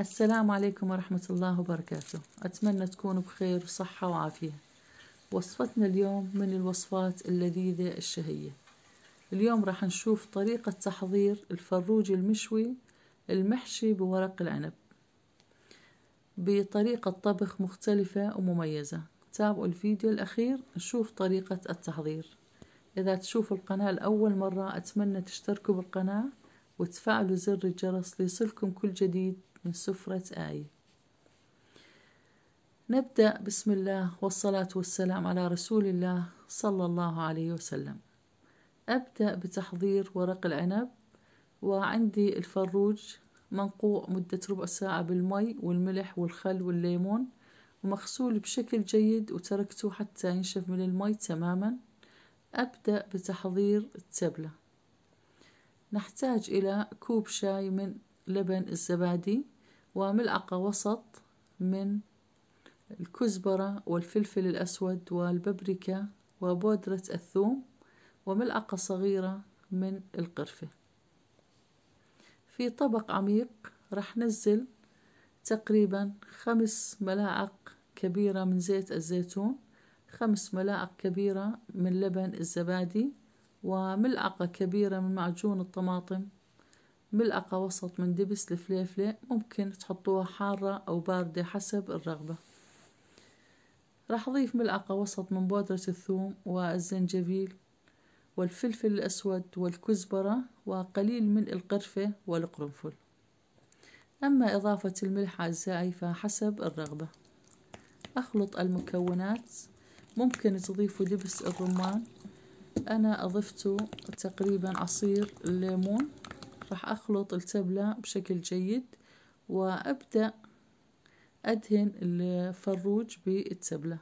السلام عليكم ورحمة الله وبركاته أتمنى تكونوا بخير وصحة وعافية وصفتنا اليوم من الوصفات اللذيذة الشهية اليوم راح نشوف طريقة تحضير الفروج المشوي المحشي بورق العنب بطريقة طبخ مختلفة ومميزة تابعوا الفيديو الأخير نشوف طريقة التحضير إذا تشوفوا القناة لأول مرة أتمنى تشتركوا بالقناة وتفعلوا زر الجرس ليصلكم كل جديد من سفرة آية نبدأ بسم الله والصلاة والسلام على رسول الله صلى الله عليه وسلم أبدأ بتحضير ورق العنب وعندي الفروج منقوع مدة ربع ساعة بالمي والملح والخل والليمون ومغسول بشكل جيد وتركته حتى ينشف من المي تماما أبدأ بتحضير التبلة نحتاج إلى كوب شاي من لبن الزبادي وملعقة وسط من الكزبرة والفلفل الأسود والبابريكا وبودرة الثوم وملعقة صغيرة من القرفة في طبق عميق راح نزل تقريبا خمس ملاعق كبيرة من زيت الزيتون خمس ملاعق كبيرة من لبن الزبادي وملعقة كبيرة من معجون الطماطم ملعقة وسط من دبس الفليفلة ممكن تحطوها حارة أو باردة حسب الرغبة راح أضيف ملعقة وسط من بودرة الثوم والزنجبيل والفلفل الأسود والكزبرة وقليل من القرفة والقرنفل أما إضافة الملح أعزائي فحسب الرغبة أخلط المكونات ممكن تضيفوا دبس الرمان أنا أضفته تقريبا عصير الليمون راح أخلط التبلة بشكل جيد وأبدأ أدهن الفروج بالتبلة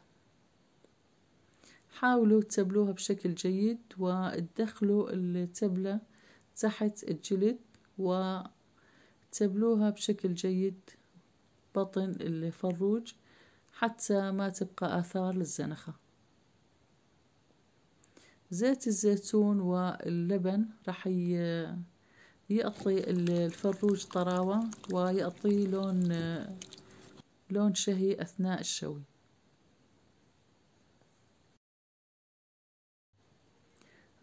حاولوا تبلوها بشكل جيد وتدخلوا التبلة تحت الجلد وتبلوها بشكل جيد بطن الفروج حتى ما تبقى آثار للزنخة زيت الزيتون واللبن راح يعطي الفروج طراوة ويعطي لون لون شهي أثناء الشوي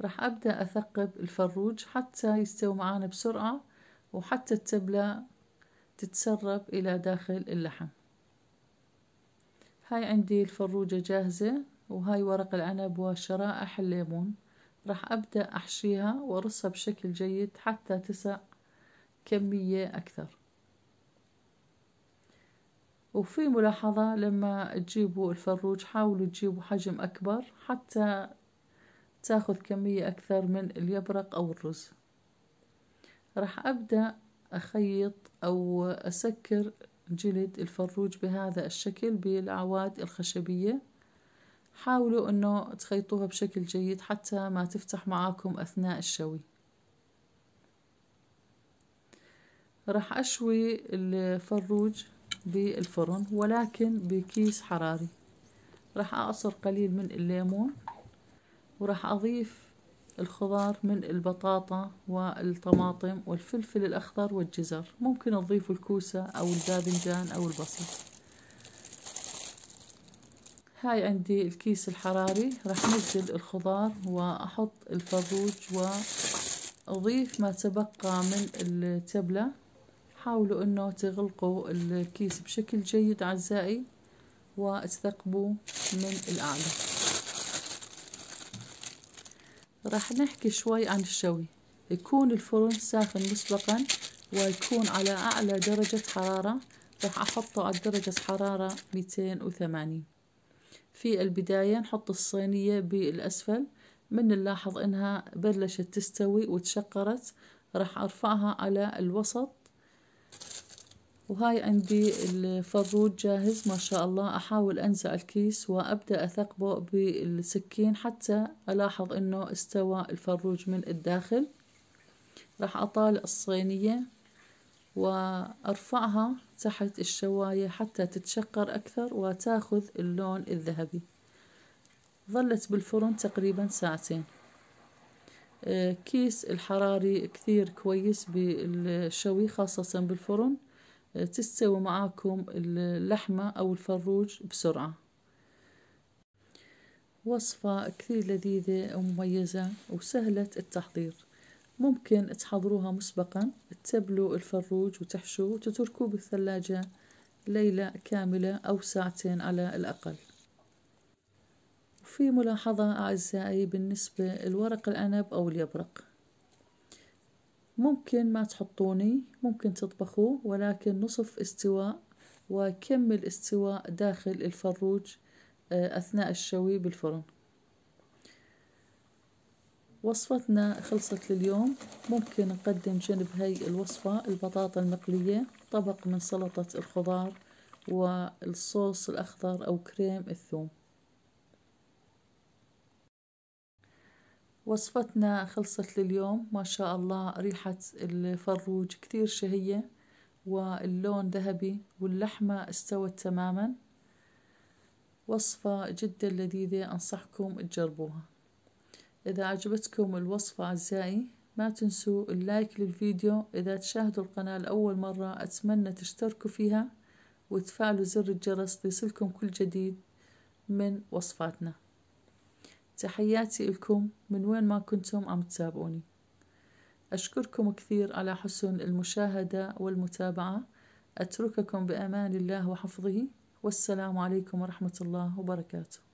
راح أبدأ أثقب الفروج حتى يستوي معانا بسرعة وحتى التبلة تتسرب إلى داخل اللحم هاي عندي الفروجة جاهزة وهاي ورق العنب وشرائح الليمون راح أبدأ أحشيها وأرصها بشكل جيد حتى تسع كمية أكثر وفي ملاحظة لما تجيبوا الفروج حاولوا تجيبوا حجم أكبر حتى تاخذ كمية أكثر من اليبرق أو الرز راح أبدأ أخيط أو أسكر جلد الفروج بهذا الشكل بالعواد الخشبية حاولوا أنه تخيطوها بشكل جيد حتى ما تفتح معاكم أثناء الشوي راح أشوي الفروج بالفرن ولكن بكيس حراري راح أعصر قليل من الليمون وراح أضيف الخضار من البطاطا والطماطم والفلفل الأخضر والجزر ممكن تضيفوا الكوسة أو الباذنجان أو البصل هاي عندي الكيس الحراري راح نزل الخضار واحط الفروج واضيف ما تبقى من التبلة حاولوا انه تغلقوا الكيس بشكل جيد اعزائي وتثقبوه من الاعلى راح نحكي شوي عن الشوي يكون الفرن ساخن مسبقا ويكون على اعلى درجة حرارة راح احطه على درجة حرارة 280 في البداية نحط الصينية بالأسفل من نلاحظ انها بلشت تستوي وتشقرت راح ارفعها على الوسط وهاي عندي الفروج جاهز ما شاء الله احاول انزع الكيس وابدأ اثقبه بالسكين حتى الاحظ انه استوى الفروج من الداخل راح اطالع الصينية وأرفعها تحت الشواية حتى تتشقر أكثر وتاخذ اللون الذهبي ظلت بالفرن تقريبا ساعتين آه، كيس الحراري كثير كويس بالشوي خاصة بالفرن آه، تستوي معاكم اللحمة أو الفروج بسرعة وصفة كثير لذيذة ومميزة وسهلة التحضير ممكن تحضروها مسبقا تبلوا الفروج وتحشوه وتتركوه بالثلاجة ليلة كاملة أو ساعتين على الأقل وفي ملاحظة أعزائي بالنسبة لورق العنب أو اليبرق ممكن ما تحطوني ممكن تطبخوه ولكن نصف استواء وكمل استواء داخل الفروج آه، أثناء الشوي بالفرن وصفتنا خلصت لليوم ممكن نقدم جنب هاي الوصفة البطاطا المقلية طبق من سلطة الخضار والصوص الأخضر أو كريم الثوم وصفتنا خلصت لليوم ما شاء الله ريحة الفروج كتير شهية واللون ذهبي واللحمة استوت تماما وصفة جدا لذيذة أنصحكم تجربوها إذا أعجبتكم الوصفة أعزائي ما تنسوا اللايك للفيديو إذا تشاهدوا القناة لأول مرة أتمنى تشتركوا فيها وتفعلوا زر الجرس ليصلكم كل جديد من وصفاتنا تحياتي لكم من وين ما كنتم عم تتابعوني أشكركم كثير على حسن المشاهدة والمتابعة أترككم بأمان الله وحفظه والسلام عليكم ورحمة الله وبركاته